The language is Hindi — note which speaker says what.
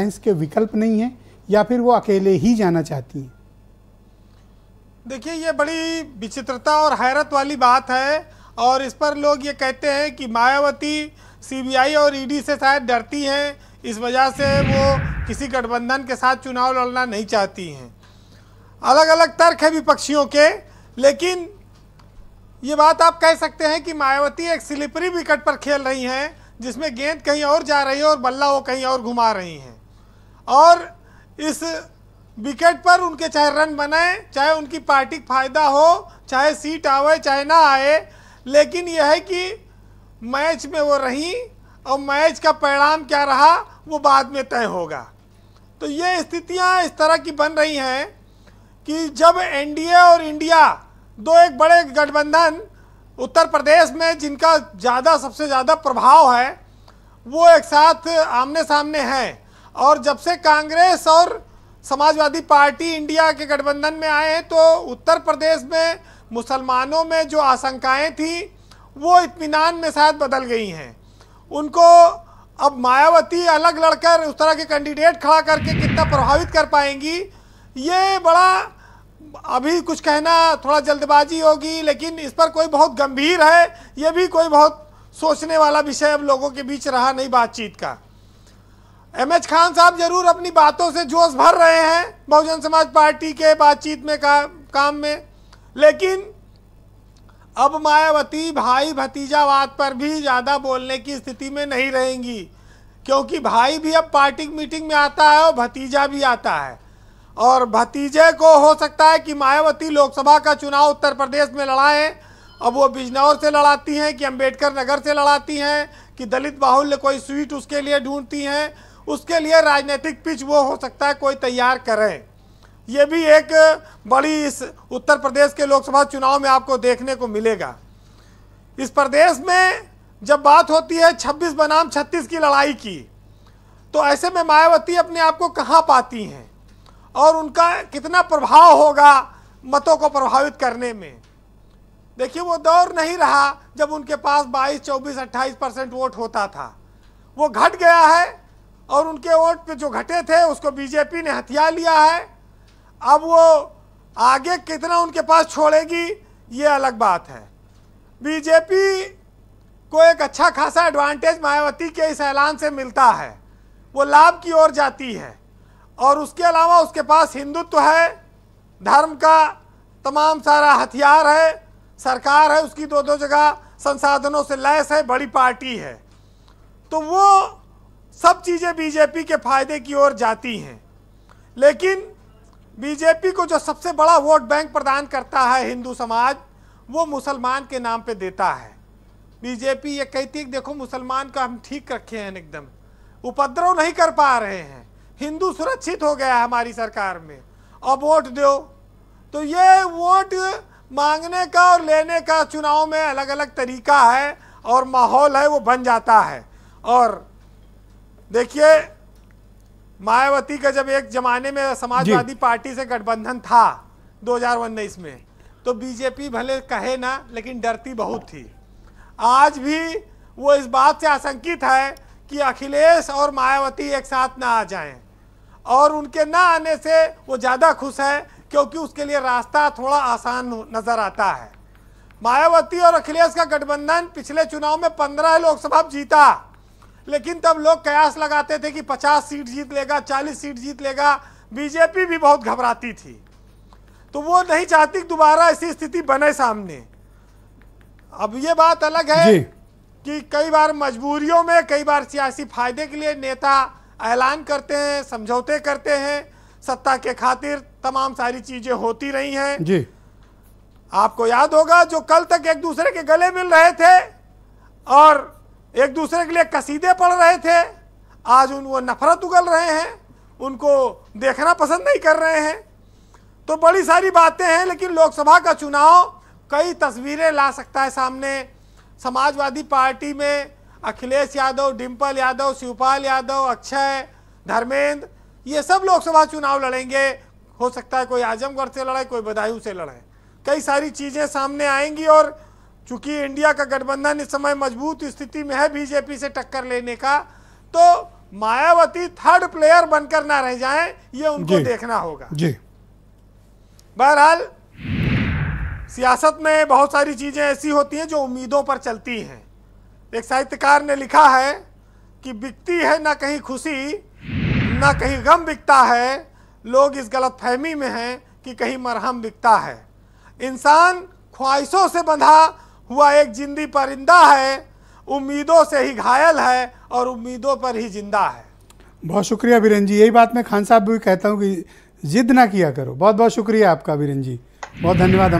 Speaker 1: साइंस के विकल्प नहीं है या फिर वो अकेले ही जाना चाहती हैं देखिए ये बड़ी विचित्रता और हैरत वाली बात है और इस पर लोग ये कहते हैं कि मायावती सीबीआई और ईडी e से शायद डरती हैं इस वजह से वो किसी गठबंधन के साथ चुनाव लड़ना नहीं चाहती हैं अलग अलग तर्क है विपक्षियों के लेकिन ये बात आप कह सकते हैं कि मायावती एक स्लिपरी विकेट पर खेल रही हैं जिसमें गेंद कहीं और जा रही है और बल्ला वो कहीं और घुमा रही हैं और इस विकेट पर उनके चाहे रन बनाए चाहे उनकी पार्टी फायदा हो चाहे सीट आवे चाहे ना आए लेकिन यह है कि मैच में वो रही और मैच का परिणाम क्या रहा वो बाद में तय होगा तो ये स्थितियाँ इस तरह की बन रही हैं कि जब एनडीए और इंडिया दो एक बड़े गठबंधन उत्तर प्रदेश में जिनका ज़्यादा सबसे ज़्यादा प्रभाव है वो एक साथ आमने सामने हैं और जब से कांग्रेस और समाजवादी पार्टी इंडिया के गठबंधन में आए हैं तो उत्तर प्रदेश में मुसलमानों में जो आशंकाएं थीं वो इत्मीनान में शायद बदल गई हैं उनको अब मायावती अलग लड़कर उस तरह के कैंडिडेट खड़ा करके कितना प्रभावित कर पाएंगी ये बड़ा अभी कुछ कहना थोड़ा जल्दबाजी होगी लेकिन इस पर कोई बहुत गंभीर है ये भी कोई बहुत सोचने वाला विषय अब लोगों के बीच रहा नहीं बातचीत का एम एच खान साहब जरूर अपनी बातों से जोश भर रहे हैं बहुजन समाज पार्टी के बातचीत में का, काम में लेकिन अब मायावती भाई भतीजावाद पर भी ज़्यादा बोलने की स्थिति में नहीं रहेंगी क्योंकि भाई भी अब पार्टी मीटिंग में आता है और भतीजा भी आता है और भतीजे को हो सकता है कि मायावती लोकसभा का चुनाव उत्तर प्रदेश में लड़ाएं अब वो बिजनौर से लड़ाती हैं कि अंबेडकर नगर से लड़ाती हैं कि दलित बाहुल्य कोई स्वीट उसके लिए ढूंढती हैं उसके लिए राजनीतिक पिच वो हो सकता है कोई तैयार करें ये भी एक बड़ी इस उत्तर प्रदेश के लोकसभा चुनाव में आपको देखने को मिलेगा इस प्रदेश में जब बात होती है 26 बनाम 36 की लड़ाई की तो ऐसे में मायावती अपने आप को कहाँ पाती हैं और उनका कितना प्रभाव होगा मतों को प्रभावित करने में देखिए वो दौर नहीं रहा जब उनके पास 22, 24, 28 परसेंट वोट होता था वो घट गया है और उनके वोट पे जो घटे थे उसको बीजेपी ने हथिया लिया है अब वो आगे कितना उनके पास छोड़ेगी ये अलग बात है बीजेपी को एक अच्छा खासा एडवांटेज मायावती के इस ऐलान से मिलता है वो लाभ की ओर जाती है और उसके अलावा उसके पास हिंदुत्व है धर्म का तमाम सारा हथियार है सरकार है उसकी दो दो जगह संसाधनों से लैस है बड़ी पार्टी है तो वो सब चीज़ें बीजेपी के फायदे की ओर जाती हैं लेकिन बीजेपी को जो सबसे बड़ा वोट बैंक प्रदान करता है हिंदू समाज वो मुसलमान के नाम पे देता है बीजेपी ये कहती है देखो मुसलमान का हम ठीक रखे हैं एकदम उपद्रव नहीं कर पा रहे हैं हिंदू सुरक्षित हो गया हमारी सरकार में और वोट दो तो ये वोट मांगने का और लेने का चुनाव में अलग अलग तरीका है और माहौल है वो बन जाता है और देखिए मायावती का जब एक जमाने में समाजवादी पार्टी से गठबंधन था दो हजार में तो बीजेपी भले कहे ना लेकिन डरती बहुत थी आज भी वो इस बात से आशंकित है कि अखिलेश और मायावती एक साथ ना आ जाएं और उनके ना आने से वो ज़्यादा खुश है क्योंकि उसके लिए रास्ता थोड़ा आसान नज़र आता है मायावती और अखिलेश का गठबंधन पिछले चुनाव में पंद्रह लोकसभा जीता लेकिन तब लोग कयास लगाते थे कि 50 सीट जीत लेगा 40 सीट जीत लेगा बीजेपी भी बहुत घबराती थी तो वो नहीं चाहती दोबारा ऐसी स्थिति बने सामने अब ये बात अलग है कि कई बार मजबूरियों में कई बार सियासी फायदे के लिए नेता ऐलान करते हैं समझौते करते हैं सत्ता के खातिर तमाम सारी चीजें होती रही हैं जी आपको याद होगा जो कल तक एक दूसरे के गले मिल रहे थे और एक दूसरे के लिए कसीदे पढ़ रहे थे आज उन वो नफरत उगल रहे हैं उनको देखना पसंद नहीं कर रहे हैं तो बड़ी सारी बातें हैं लेकिन लोकसभा का चुनाव कई तस्वीरें ला सकता है सामने समाजवादी पार्टी में अखिलेश यादव डिम्पल यादव शिवपाल यादव अक्षय धर्मेंद्र ये सब लोकसभा चुनाव लड़ेंगे हो सकता है कोई आजमगढ़ से लड़े कोई बदायूं से लड़े कई सारी चीज़ें सामने आएंगी और चूंकि इंडिया का गठबंधन इस समय मजबूत स्थिति में है बीजेपी से टक्कर लेने का तो मायावती थर्ड प्लेयर बनकर ना रह जाएं ये उनको देखना होगा जी बहरहाल सियासत में बहुत सारी चीज़ें ऐसी होती हैं जो उम्मीदों पर चलती हैं एक साहित्यकार ने लिखा है कि बिकती है ना कहीं खुशी ना कहीं गम बिकता है लोग इस गलत फहमी में हैं कि कहीं मरहम बिकता है इंसान ख्वाहिशों से बंधा हुआ एक जिंदी परिंदा है उम्मीदों से ही घायल है और उम्मीदों पर ही जिंदा है बहुत शुक्रिया बीरन जी यही बात मैं खान साहब भी कहता हूँ कि जिद ना किया करो बहुत बहुत शुक्रिया आपका बीरन जी बहुत धन्यवाद